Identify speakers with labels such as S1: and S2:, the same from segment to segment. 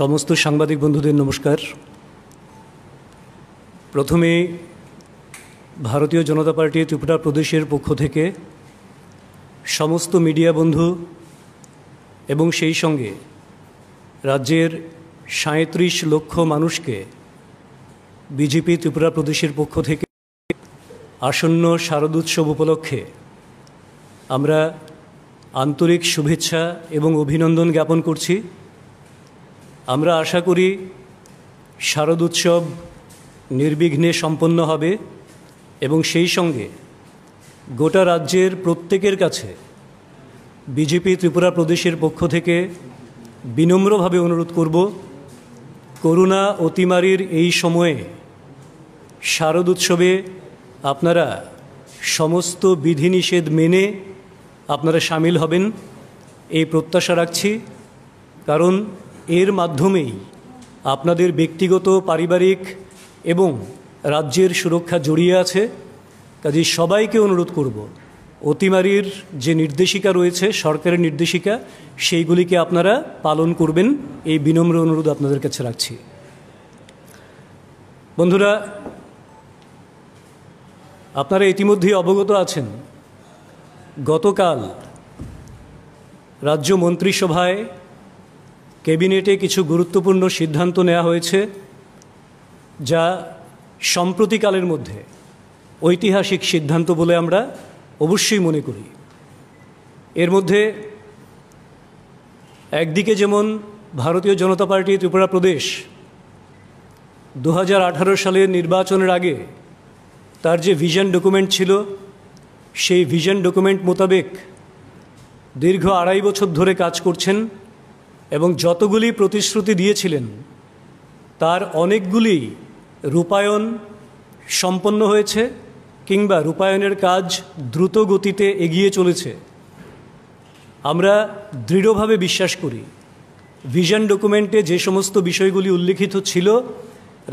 S1: সমস্ত সাংবাদিক বন্ধুদের নমস্কার প্রথমে ভারতীয় জনতা পার্টি ত্রিপুরা প্রদেশের পক্ষ থেকে সমস্ত মিডিয়া বন্ধু এবং সেই সঙ্গে রাজ্যের সাঁত্রিশ লক্ষ মানুষকে বিজেপি ত্রিপুরা প্রদেশের পক্ষ থেকে আসন্ন শারদোৎসব উপলক্ষে আমরা আন্তরিক শুভেচ্ছা এবং অভিনন্দন জ্ঞাপন করছি আমরা আশা করি শারদ উৎসব নির্বিঘ্নে সম্পন্ন হবে এবং সেই সঙ্গে গোটা রাজ্যের প্রত্যেকের কাছে বিজেপি ত্রিপুরা প্রদেশের পক্ষ থেকে বিনম্রভাবে অনুরোধ করব করোনা অতিমারির এই সময়ে শারদ উৎসবে আপনারা সমস্ত বিধিনিষেধ মেনে আপনারা সামিল হবেন এই প্রত্যাশা রাখছি কারণ এর মাধ্যমেই আপনাদের ব্যক্তিগত পারিবারিক এবং রাজ্যের সুরক্ষা জড়িয়ে আছে কাজে সবাইকে অনুরোধ করব অতিমারির যে নির্দেশিকা রয়েছে সরকারের নির্দেশিকা সেইগুলিকে আপনারা পালন করবেন এই বিনম্র অনুরোধ আপনাদের কাছে রাখছি বন্ধুরা আপনারা ইতিমধ্যে অবগত আছেন গতকাল রাজ্য মন্ত্রিসভায় ক্যাবিনেটে কিছু গুরুত্বপূর্ণ সিদ্ধান্ত নেওয়া হয়েছে যা সম্প্রতিকালের মধ্যে ঐতিহাসিক সিদ্ধান্ত বলে আমরা অবশ্যই মনে করি এর মধ্যে একদিকে যেমন ভারতীয় জনতা পার্টি ত্রিপুরা প্রদেশ দু সালের নির্বাচনের আগে তার যে ভিশন ডকুমেন্ট ছিল সেই ভিশন ডকুমেন্ট মোতাবেক দীর্ঘ আড়াই বছর ধরে কাজ করছেন এবং যতগুলি প্রতিশ্রুতি দিয়েছিলেন তার অনেকগুলি রূপায়ণ সম্পন্ন হয়েছে কিংবা রূপায়ণের কাজ দ্রুত গতিতে এগিয়ে চলেছে আমরা দৃঢ়ভাবে বিশ্বাস করি ভিশন ডকুমেন্টে যে সমস্ত বিষয়গুলি উল্লিখিত ছিল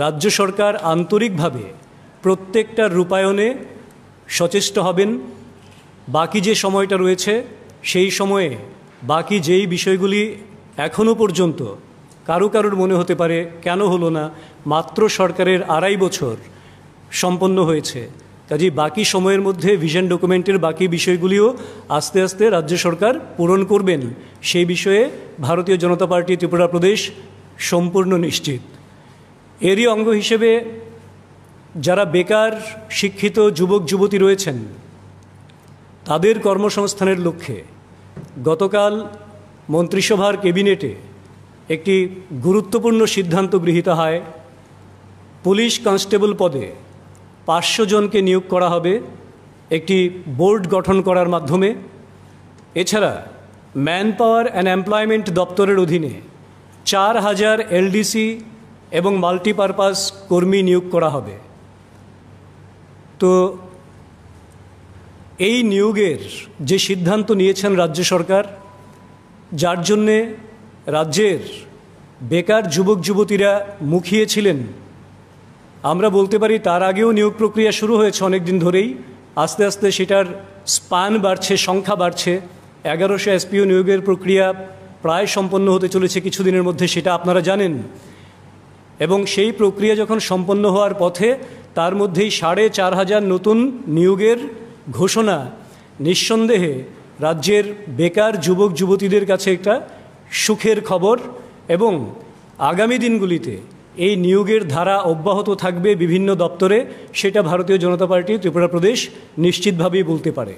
S1: রাজ্য সরকার আন্তরিকভাবে প্রত্যেকটা রূপায়ণে সচেষ্ট হবেন বাকি যে সময়টা রয়েছে সেই সময়ে বাকি যেই বিষয়গুলি এখনও পর্যন্ত কারো কারোর মনে হতে পারে কেন হলো না মাত্র সরকারের আড়াই বছর সম্পন্ন হয়েছে কাজে বাকি সময়ের মধ্যে ভিশন ডকুমেন্টের বাকি বিষয়গুলিও আস্তে আস্তে রাজ্য সরকার পূরণ করবেন সেই বিষয়ে ভারতীয় জনতা পার্টি ত্রিপুরা প্রদেশ সম্পূর্ণ নিশ্চিত এরই অঙ্গ হিসেবে যারা বেকার শিক্ষিত যুবক যুবতী রয়েছেন তাদের কর্মসংস্থানের লক্ষ্যে গতকাল মন্ত্রিসভার ক্যাবিনেটে একটি গুরুত্বপূর্ণ সিদ্ধান্ত গৃহীত হয় পুলিশ কনস্টেবল পদে পাঁচশো জনকে নিয়োগ করা হবে একটি বোর্ড গঠন করার মাধ্যমে এছাড়া ম্যান পাওয়ার অ্যান্ড এমপ্লয়মেন্ট দপ্তরের অধীনে চার হাজার এলডিসি এবং মাল্টিপারপাস কর্মী নিয়োগ করা হবে তো এই নিয়োগের যে সিদ্ধান্ত নিয়েছেন রাজ্য সরকার যার জন্যে রাজ্যের বেকার যুবক যুবতীরা মুখিয়েছিলেন আমরা বলতে পারি তার আগেও নিয়োগ প্রক্রিয়া শুরু হয়েছে অনেক দিন ধরেই আস্তে আস্তে সেটার স্পান বাড়ছে সংখ্যা বাড়ছে এগারোশো এসপিও নিয়োগের প্রক্রিয়া প্রায় সম্পন্ন হতে চলেছে কিছুদিনের মধ্যে সেটা আপনারা জানেন এবং সেই প্রক্রিয়া যখন সম্পন্ন হওয়ার পথে তার মধ্যেই সাড়ে চার হাজার নতুন নিয়োগের ঘোষণা নিঃসন্দেহে রাজ্যের বেকার যুবক যুবতীদের কাছে একটা সুখের খবর এবং আগামী দিনগুলিতে এই নিয়োগের ধারা অব্যাহত থাকবে বিভিন্ন দপ্তরে সেটা ভারতীয় জনতা পার্টি ত্রিপুরা প্রদেশ নিশ্চিতভাবেই বলতে পারে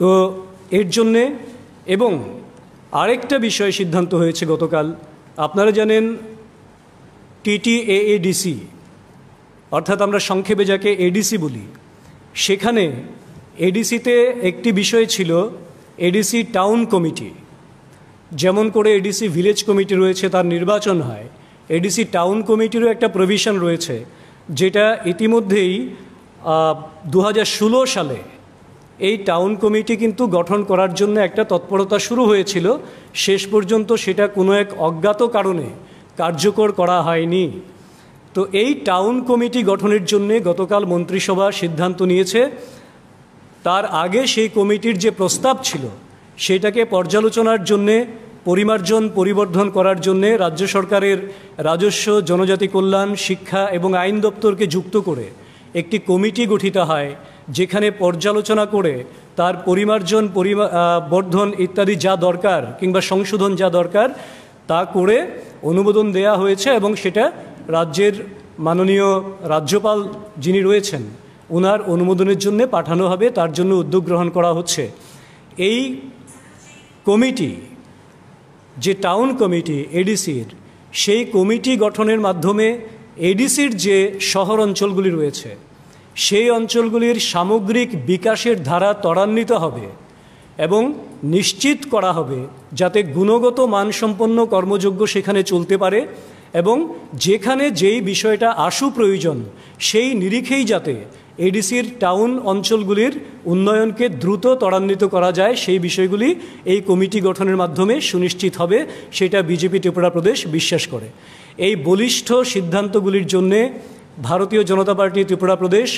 S1: তো এর জন্যে এবং আরেকটা বিষয়ে সিদ্ধান্ত হয়েছে গতকাল আপনারা জানেন টিটিএএডিসি অর্থাৎ আমরা সংক্ষেপে যাকে এডিসি বলি সেখানে এডিসিতে একটি বিষয় ছিল এডিসি টাউন কমিটি যেমন করে এডিসি ভিলেজ কমিটি রয়েছে তার নির্বাচন হয় এডিসি টাউন কমিটিরও একটা প্রভিশন রয়েছে যেটা ইতিমধ্যেই দু ষোলো সালে এই টাউন কমিটি কিন্তু গঠন করার জন্য একটা তৎপরতা শুরু হয়েছিল শেষ পর্যন্ত সেটা কোনো এক অজ্ঞাত কারণে কার্যকর করা হয়নি তো এই টাউন কমিটি গঠনের জন্যে গতকাল মন্ত্রিসভা সিদ্ধান্ত নিয়েছে তার আগে সেই কমিটির যে প্রস্তাব ছিল সেটাকে পর্যালোচনার জন্যে পরিমার্জন পরিবর্ধন করার জন্যে রাজ্য সরকারের রাজস্ব জনজাতি কল্যাণ শিক্ষা এবং আইন দপ্তরকে যুক্ত করে একটি কমিটি গঠিত হয় যেখানে পর্যালোচনা করে তার পরিমার্জন বর্ধন ইত্যাদি যা দরকার কিংবা সংশোধন যা দরকার তা করে অনুমোদন দেয়া হয়েছে এবং সেটা রাজ্যের মাননীয় রাজ্যপাল যিনি রয়েছেন উনার অনুমোদনের জন্য পাঠানো হবে তার জন্য উদ্যোগ গ্রহণ করা হচ্ছে এই কমিটি যে টাউন কমিটি এডিসির সেই কমিটি গঠনের মাধ্যমে এডিসির যে শহর অঞ্চলগুলি রয়েছে সেই অঞ্চলগুলির সামগ্রিক বিকাশের ধারা ত্বরান্বিত হবে এবং নিশ্চিত করা হবে যাতে গুণগত মানসম্পন্ন কর্মযোগ্য সেখানে চলতে পারে এবং যেখানে যেই বিষয়টা আশু প্রয়োজন সেই নিরিখেই যাতে এডিসির টাউন অঞ্চলগুলির উন্নয়নকে দ্রুত ত্বরান্বিত করা যায় সেই বিষয়গুলি এই কমিটি গঠনের মাধ্যমে সুনিশ্চিত হবে সেটা বিজেপি ত্রিপুরা প্রদেশ বিশ্বাস করে এই বলিষ্ঠ সিদ্ধান্তগুলির জন্যে ভারতীয় জনতা পার্টি ত্রিপুরা প্রদেশ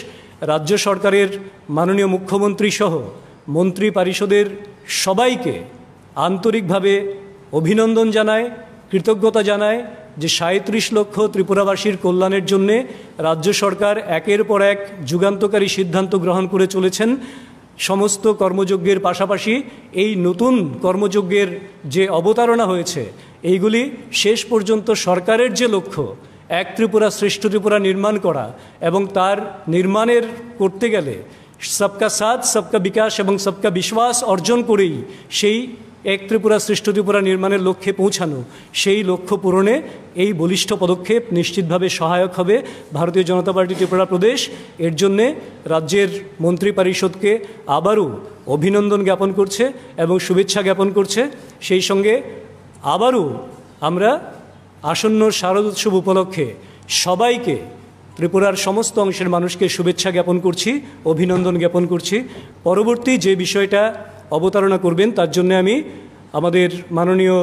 S1: রাজ্য সরকারের মাননীয় মুখ্যমন্ত্রী সহ মন্ত্রী পরিষদের সবাইকে আন্তরিকভাবে অভিনন্দন জানায় কৃতজ্ঞতা জানায় যে সাঁত্রিশ লক্ষ ত্রিপুরাবাসীর কল্যাণের জন্যে রাজ্য সরকার একের পর এক যুগান্তকারী সিদ্ধান্ত গ্রহণ করে চলেছেন সমস্ত কর্মযজ্ঞের পাশাপাশি এই নতুন কর্মযজ্ঞের যে অবতারণা হয়েছে এইগুলি শেষ পর্যন্ত সরকারের যে লক্ষ্য এক ত্রিপুরা শ্রেষ্ঠ ত্রিপুরা নির্মাণ করা এবং তার নির্মাণের করতে গেলে সবকা সাথ সবকা বিকাশ এবং সবকা বিশ্বাস অর্জন করেই সেই এক ত্রিপুরা শ্রেষ্ঠ ত্রিপুরা নির্মাণের লক্ষ্যে পৌঁছানো সেই লক্ষ্য পূরণে এই বলিষ্ঠ পদক্ষেপ নিশ্চিতভাবে সহায়ক হবে ভারতীয় জনতা পার্টি ত্রিপুরা প্রদেশ এর জন্যে রাজ্যের মন্ত্রী পরিষদকে আবারও অভিনন্দন জ্ঞাপন করছে এবং শুভেচ্ছা জ্ঞাপন করছে সেই সঙ্গে আবারও আমরা আসন্ন শারদ উৎসব উপলক্ষে সবাইকে ত্রিপুরার সমস্ত অংশের মানুষকে শুভেচ্ছা জ্ঞাপন করছি অভিনন্দন জ্ঞাপন করছি পরবর্তী যে বিষয়টা অবতারণা করবেন তার জন্য আমি আমাদের মাননীয়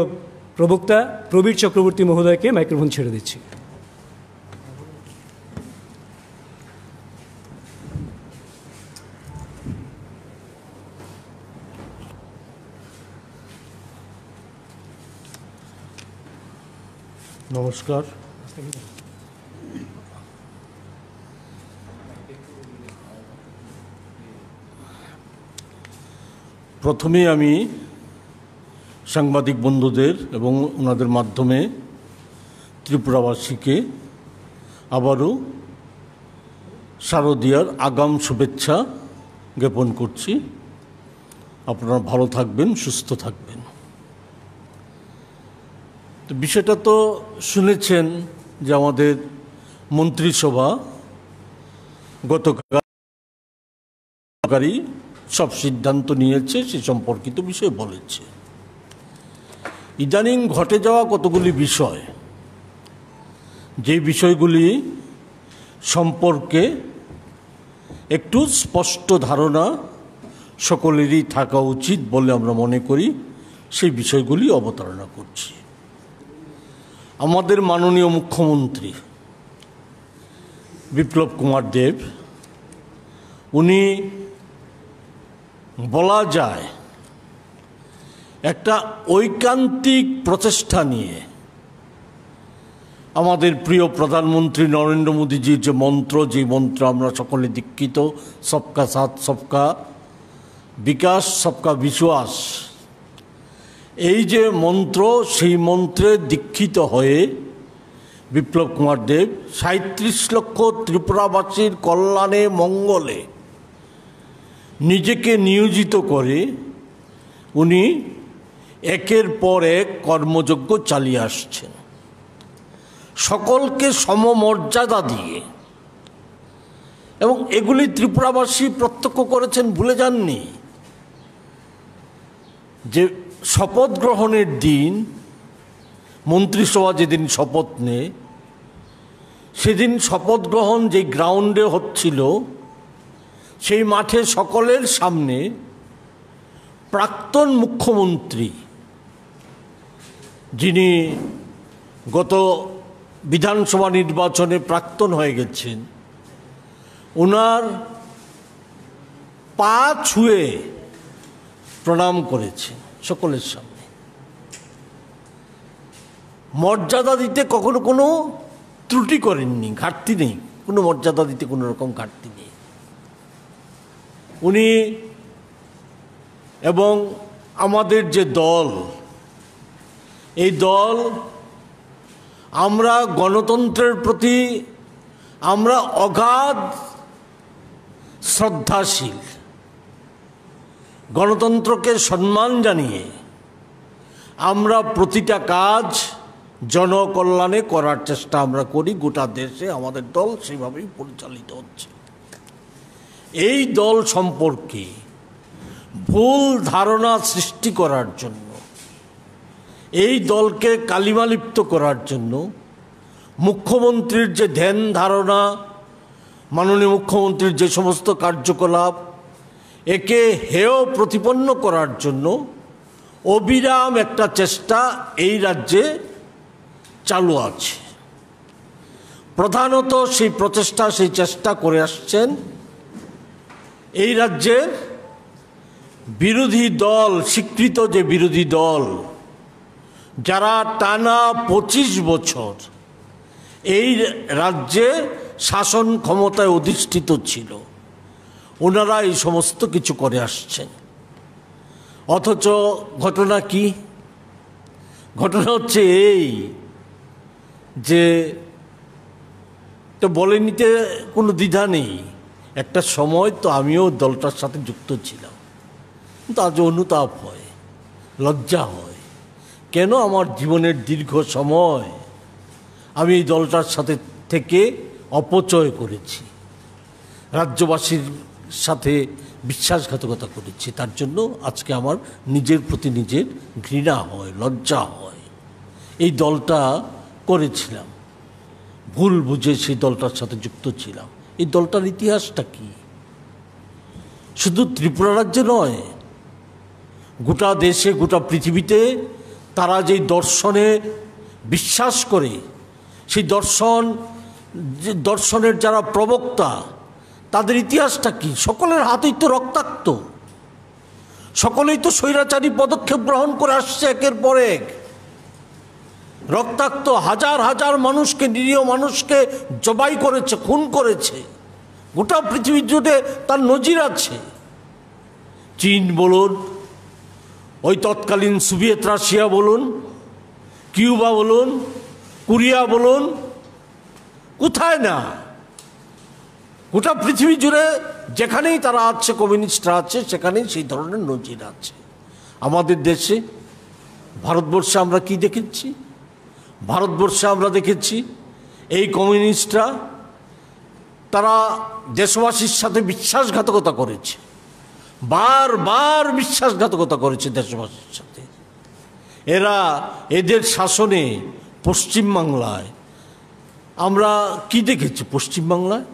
S1: প্রবক্তা প্রবীর চক্রবর্তী মহোদয়কে মাইক্রোফোন ছেড়ে দিচ্ছি
S2: নমস্কার প্রথমে আমি সাংবাদিক বন্ধুদের এবং ওনাদের মাধ্যমে ত্রিপুরাবাসীকে আবারও শারদীয়ার আগাম শুভেচ্ছা জ্ঞাপন করছি আপনারা ভালো থাকবেন সুস্থ থাকবেন তো বিষয়টা তো শুনেছেন যে আমাদের মন্ত্রিসভা গতকাল সব সিদ্ধান্ত নিয়েছে সে সম্পর্কিত বিষয় বলেছে ইদানিং ঘটে যাওয়া কতগুলি বিষয় যে বিষয়গুলি সম্পর্কে একটু স্পষ্ট ধারণা সকলেরই থাকা উচিত বলে আমরা মনে করি সেই বিষয়গুলি অবতারণা করছি আমাদের মাননীয় মুখ্যমন্ত্রী বিপ্লব কুমার দেব উনি বলা যায় একটা ঐকান্তিক প্রচেষ্টা নিয়ে আমাদের প্রিয় প্রধানমন্ত্রী নরেন্দ্র মোদীজির যে মন্ত্র যে মন্ত্র আমরা সকলে দীক্ষিত সবকা সাথ সবকা বিকাশ সবকা বিশ্বাস এই যে মন্ত্র সেই মন্ত্রে দীক্ষিত হয়ে বিপ্লব কুমার দেব সাঁত্রিশ লক্ষ ত্রিপুরাবাসীর কল্যাণে মঙ্গলে নিজেকে নিয়োজিত করে উনি একের পর এক কর্মযজ্ঞ চালিয়ে আসছেন সকলকে সমমর্যাদা দিয়ে এবং এগুলি ত্রিপুরাবাসী প্রত্যক্ষ করেছেন ভুলে যাননি যে শপথ গ্রহণের দিন মন্ত্রিসভা যেদিন শপথ নেয় সেদিন শপথ গ্রহণ যে গ্রাউন্ডে হচ্ছিল সেই মাঠে সকলের সামনে প্রাক্তন মুখ্যমন্ত্রী যিনি গত বিধানসভা নির্বাচনে প্রাক্তন হয়ে গেছেন ওনার পা ছুঁয়ে প্রণাম করেছেন সকলের সামনে মর্যাদা দিতে কখনো কোনো ত্রুটি করেননি ঘাটতি নেই কোনো মর্যাদা দিতে কোনো রকম ঘাটতি নেই উনি এবং আমাদের যে দল এই দল আমরা গণতন্ত্রের প্রতি আমরা অগাধ শ্রদ্ধাশীল গণতন্ত্রকে সম্মান জানিয়ে আমরা প্রতিটা কাজ জনকল্যাণে করার চেষ্টা আমরা করি গোটা দেশে আমাদের দল সেভাবেই পরিচালিত হচ্ছে এই দল সম্পর্কে ভুল ধারণা সৃষ্টি করার জন্য এই দলকে কালিমালিপ্ত করার জন্য মুখ্যমন্ত্রীর যে ধ্যান ধারণা মাননীয় মুখ্যমন্ত্রীর যে সমস্ত কার্যকলাপ একে হেয় প্রতিপন্ন করার জন্য অবিরাম একটা চেষ্টা এই রাজ্যে চালু আছে প্রধানত সেই প্রচেষ্টা সেই চেষ্টা করে আসছেন এই রাজ্যে বিরোধী দল স্বীকৃত যে বিরোধী দল যারা টানা পঁচিশ বছর এই রাজ্যে শাসন ক্ষমতায় অধিষ্ঠিত ছিল ওনারা এই সমস্ত কিছু করে আসছেন অথচ ঘটনা কি ঘটনা হচ্ছে এই যে তো বলে নিতে কোনো দ্বিধা নেই একটা সময় তো আমিও দলটার সাথে যুক্ত ছিলাম কিন্তু আজ অনুতাপ হয় লজ্জা হয় কেন আমার জীবনের দীর্ঘ সময় আমি এই দলটার সাথে থেকে অপচয় করেছি রাজ্যবাসীর সাথে বিশ্বাসঘাতকতা করেছি তার জন্য আজকে আমার নিজের প্রতি নিজের ঘৃণা হয় লজ্জা হয় এই দলটা করেছিলাম ভুল বুঝে সেই দলটার সাথে যুক্ত ছিলাম এই দলটার ইতিহাসটা কি শুধু ত্রিপুরা রাজ্যে নয় গোটা দেশে গোটা পৃথিবীতে তারা যেই দর্শনে বিশ্বাস করে সেই দর্শন দর্শনের যারা প্রবক্তা তাদের ইতিহাসটা কি সকলের হাতেই তো রক্তাক্ত সকলেই তো স্বৈরাচারী পদক্ষেপ গ্রহণ করে আসছে একের পর এক রক্তাক্ত হাজার হাজার মানুষকে নিরীহ মানুষকে জবাই করেছে খুন করেছে গোটা পৃথিবী জুড়ে তার নজির আছে চীন বলুন ওই তৎকালীন সোভিয়েত রাশিয়া বলুন কিউবা বলুন কোরিয়া বলুন কোথায় না গোটা পৃথিবী জুড়ে যেখানেই তারা আছে কমিউনিস্টরা আছে সেখানেই সেই ধরনের নজির আছে আমাদের দেশে ভারতবর্ষে আমরা কি দেখেছি ভারতবর্ষে আমরা দেখেছি এই কমিউনিস্টরা তারা দেশবাসীর সাথে বিশ্বাসঘাতকতা করেছে বারবার বিশ্বাসঘাতকতা করেছে দেশবাসীর সাথে এরা এদের শাসনে পশ্চিমবাংলায় আমরা কি দেখেছি পশ্চিমবাংলায়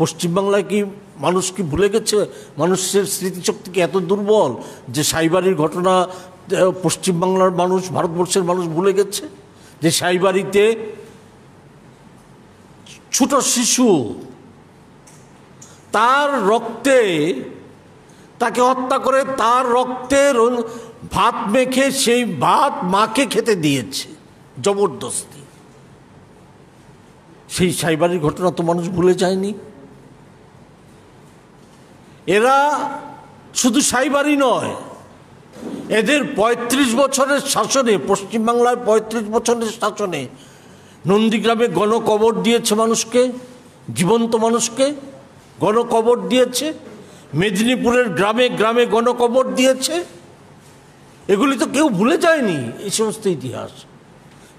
S2: পশ্চিমবাংলায় কি মানুষ কি ভুলে গেছে মানুষের স্মৃতিশক্তি কি এত দুর্বল যে সাইবারের ঘটনা পশ্চিমবাংলার মানুষ ভারতবর্ষের মানুষ ভুলে গেছে যে সাইবাড়িতে ছোট শিশু তার রক্তে তাকে হত্যা করে তার রক্তে ভাত মেখে সেই ভাত মাকে খেতে দিয়েছে জবরদস্তি সেই সাইবারির ঘটনা তো মানুষ ভুলে যায়নি এরা শুধু সাইবারই নয় এদের ৩৫ বছরের শাসনে পশ্চিমবাংলার ৩৫ বছরের শাসনে নন্দীগ্রামে গণকবর দিয়েছে মানুষকে জীবন্ত মানুষকে গণকবর দিয়েছে মেদিনীপুরের গ্রামে গ্রামে গণকবর দিয়েছে এগুলি তো কেউ ভুলে যায়নি এই সমস্ত ইতিহাস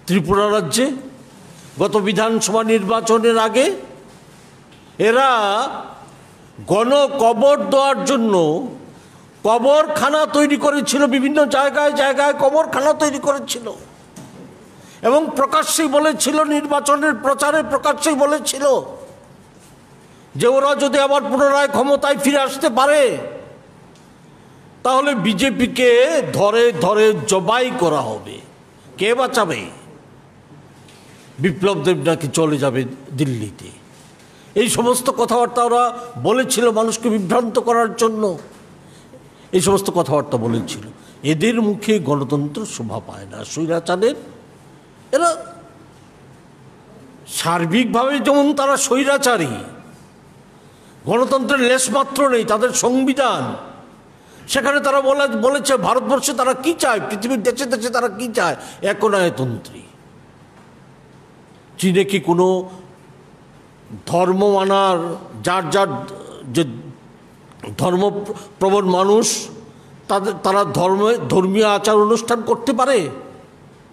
S2: ত্রিপুরা রাজ্যে গত বিধানসভা নির্বাচনের আগে এরা গণকবর দেওয়ার জন্য কবরখানা তৈরি করেছিল বিভিন্ন জায়গায় জায়গায় কবরখানা তৈরি করেছিল এবং প্রকাশ্যেই বলেছিল নির্বাচনের প্রচারে প্রকাশ্যেই বলেছিল যে ওরা যদি আবার পুনরায় ক্ষমতায় ফিরে আসতে পারে তাহলে বিজেপিকে ধরে ধরে জবাই করা হবে কে বাঁচাবে বিপ্লব দেব নাকি চলে যাবে দিল্লিতে এই সমস্ত কথাবার্তা ওরা বলেছিল মানুষকে বিভ্রান্ত করার জন্য এই সমস্ত কথাবার্তা বলেছিল এদের মুখে গণতন্ত্র শোভা পায় না স্বৈরাচারের এরা সার্বিকভাবে যেমন তারা স্বৈরাচারী গণতন্ত্রের লেশমাত্র নেই তাদের সংবিধান সেখানে তারা বলে বলেছে ভারতবর্ষে তারা কি চায় পৃথিবীর দেশে দেশে তারা কি চায় একনায়তন্ত্রী চীনে কি কোনো ধর্ম মানার যার যার যে ধর্মপ্রবণ মানুষ তাদের তারা ধর্মে ধর্মীয় আচার অনুষ্ঠান করতে পারে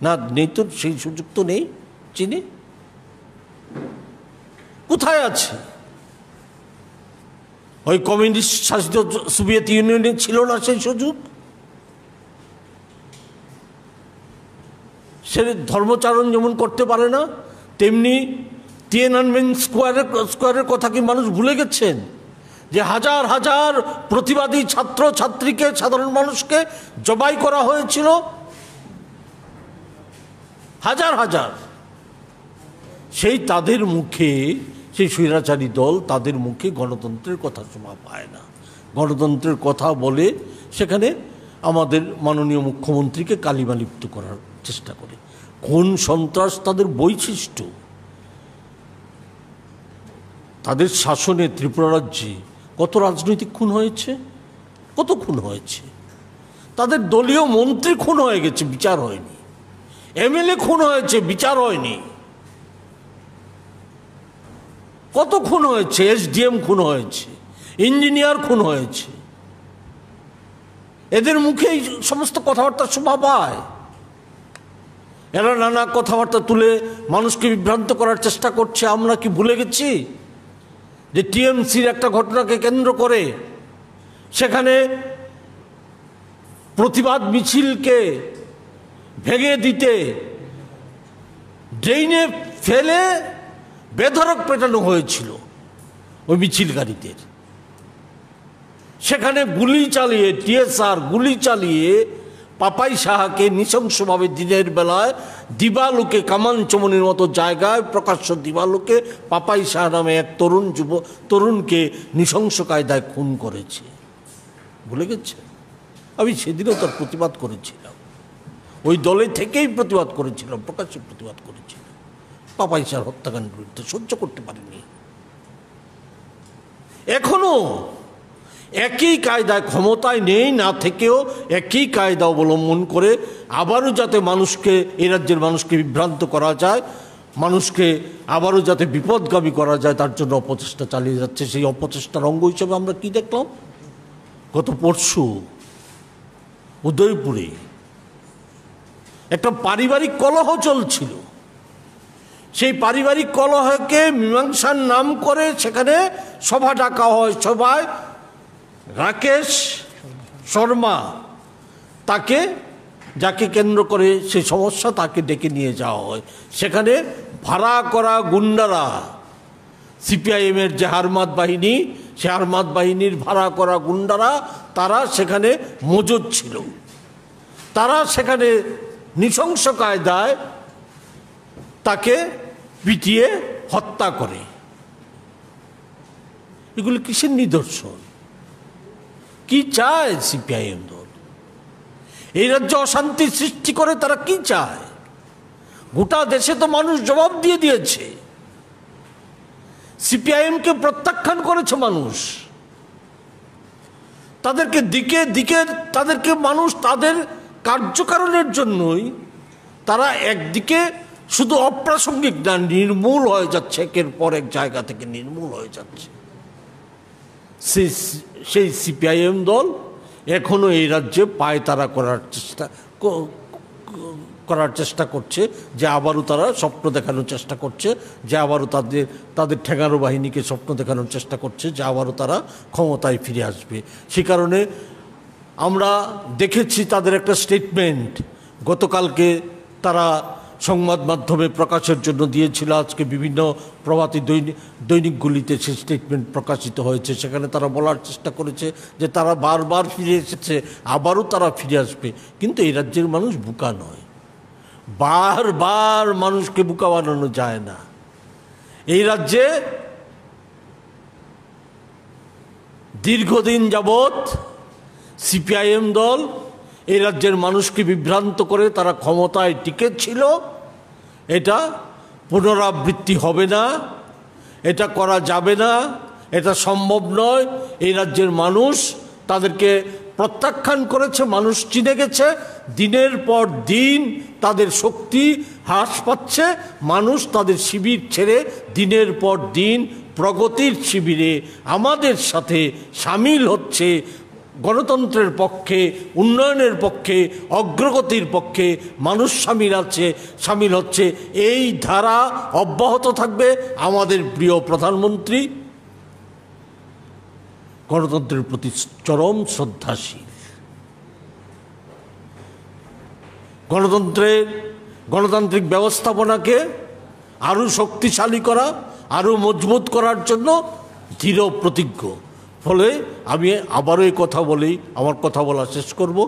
S2: না নেই তো সেই সুযোগ তো নেই চিনি কোথায় আছে ওই কমিউনিস্ট শাসিত সোভিয়েত ইউনিয়নে ছিল না সেই সুযোগ সে ধর্মচারণ যেমন করতে পারে না তেমনি টিএনআনমেন স্কোয়ারের স্কোয়ারের কথা কি মানুষ ভুলে গেছেন যে হাজার হাজার প্রতিবাদী ছাত্র ছাত্রীকে সাধারণ মানুষকে জবাই করা হয়েছিল হাজার হাজার সেই তাদের মুখে সেই স্বৈরাচারী দল তাদের মুখে গণতন্ত্রের কথা শোনা পায় না গণতন্ত্রের কথা বলে সেখানে আমাদের মাননীয় মুখ্যমন্ত্রীকে কালিমালিপ্ত করার চেষ্টা করে কোন সন্ত্রাস তাদের বৈশিষ্ট্য তাদের শাসনে ত্রিপুরা রাজ্যে কত রাজনৈতিক খুন হয়েছে কত খুন হয়েছে তাদের দলীয় মন্ত্রী খুন হয়ে গেছে বিচার হয়নি এমএলএ খুন হয়েছে বিচার হয়নি কত খুন হয়েছে এসডিএম খুন হয়েছে ইঞ্জিনিয়ার খুন হয়েছে এদের মুখে এই সমস্ত কথাবার্তা শোভা পায় এরা নানা কথাবার্তা তুলে মানুষকে বিভ্রান্ত করার চেষ্টা করছে আমরা কি ভুলে গেছি যে টিএমসির একটা ঘটনাকে কেন্দ্র করে সেখানে প্রতিবাদ মিছিলকে ভেঙে দিতে ড্রেইনে ফেলে বেধরক পেটানো হয়েছিল ওই মিছিলকারীদের সেখানে গুলি চালিয়ে টিএসআর গুলি চালিয়ে পাপাই সাহাকে নৃশংসভাবে দিনের বেলায় দিবালুকে কামান চমনির মতো জায়গায় প্রকাশ্য দিবালুকে পাপাই শাহ নামে এক তরুণ যুব তরুণকে নৃশংস কায়দায় খুন করেছে ভুলে গেছে আমি সেদিনও তার প্রতিবাদ করেছিলাম ওই দলে থেকেই প্রতিবাদ করেছিলাম প্রকাশ্যে প্রতিবাদ করেছিলাম পাপাই শাহ হত্যাকাণ্ড বিরুদ্ধে সহ্য করতে পারিনি এখনও একই কায়দায় ক্ষমতায় নেই না থেকেও একই কায়দা অবলম্বন করে আবারও যাতে মানুষকে এই রাজ্যের মানুষকে বিভ্রান্ত করা যায় মানুষকে আবারও যাতে বিপদগামী করা যায় তার জন্য অপচেষ্টা চালিয়ে যাচ্ছে সেই অপচেষ্টার অঙ্গ হিসেবে আমরা কি দেখলাম গত পরশু উদয়পুরে একটা পারিবারিক কলহ চলছিল সেই পারিবারিক কলহকে মীমাংসার নাম করে সেখানে সভা ডাকা হয় সভায় রাকেশ শর্মা তাকে যাকে কেন্দ্র করে সে সমস্যা তাকে ডেকে নিয়ে যাওয়া হয় সেখানে ভাড়া করা গুন্ডারা সিপিআইএমের যে হারমাত বাহিনী সে হারমাত বাহিনীর ভাড়া করা গুন্ডারা তারা সেখানে মজুদ ছিল তারা সেখানে নৃশংস কায়দায় তাকে পিটিয়ে হত্যা করে এগুলি কিসের নিদর্শন কি চায় সিপিআইএম দল এই রাজ্যে অশান্তি সৃষ্টি করে তারা কি চায় গোটা দেশে তো মানুষ জবাব দিয়ে দিয়েছে সিপিআইএমকে প্রত্যাখ্যান করেছে মানুষ তাদেরকে দিকে দিকে তাদেরকে মানুষ তাদের কার্যকারণের জন্যই তারা একদিকে শুধু অপ্রাসঙ্গিক না নির্মূল হয়ে যাচ্ছে একের পর এক জায়গা থেকে নির্মূল হয়ে যাচ্ছে সেই সেই সিপিআইএম দল এখনও এই রাজ্যে পায়তারা করার চেষ্টা করার চেষ্টা করছে যে আবারও তারা স্বপ্ন দেখানোর চেষ্টা করছে যে আবারও তাদের তাদের ঠেঙানো বাহিনীকে স্বপ্ন দেখানোর চেষ্টা করছে যে আবারও তারা ক্ষমতায় ফিরে আসবে সে কারণে আমরা দেখেছি তাদের একটা স্টেটমেন্ট গতকালকে তারা সংবাদ মাধ্যমে প্রকাশের জন্য দিয়েছিল আজকে বিভিন্ন প্রভাতী দৈনিক দৈনিকগুলিতে সে স্টেটমেন্ট প্রকাশিত হয়েছে সেখানে তারা বলার চেষ্টা করেছে যে তারা বারবার ফিরে এসেছে আবারও তারা ফিরে আসবে কিন্তু এই রাজ্যের মানুষ বোকা নয় বারবার মানুষকে বোকা বানানো যায় না এই রাজ্যে দীর্ঘদিন যাবৎ সিপিআইএম দল এই রাজ্যের মানুষকে বিভ্রান্ত করে তারা ক্ষমতায় টিকে ছিল এটা পুনরাবৃত্তি হবে না এটা করা যাবে না এটা সম্ভব নয় এই রাজ্যের মানুষ তাদেরকে প্রত্যাখ্যান করেছে মানুষ চিনে গেছে দিনের পর দিন তাদের শক্তি হ্রাস পাচ্ছে মানুষ তাদের শিবির ছেড়ে দিনের পর দিন প্রগতির শিবিরে আমাদের সাথে সামিল হচ্ছে গণতন্ত্রের পক্ষে উন্নয়নের পক্ষে অগ্রগতির পক্ষে মানুষ সামিল আছে সামিল হচ্ছে এই ধারা অব্যাহত থাকবে আমাদের প্রিয় প্রধানমন্ত্রী গণতন্ত্রের প্রতি চরম শ্রদ্ধাশীল গণতন্ত্রের গণতান্ত্রিক ব্যবস্থাপনাকে আরও শক্তিশালী করা আরও মজবুত করার জন্য দৃঢ় প্রতিজ্ঞ ফলে আমি আবারও এই কথা বলি আমার কথা বলা শেষ করব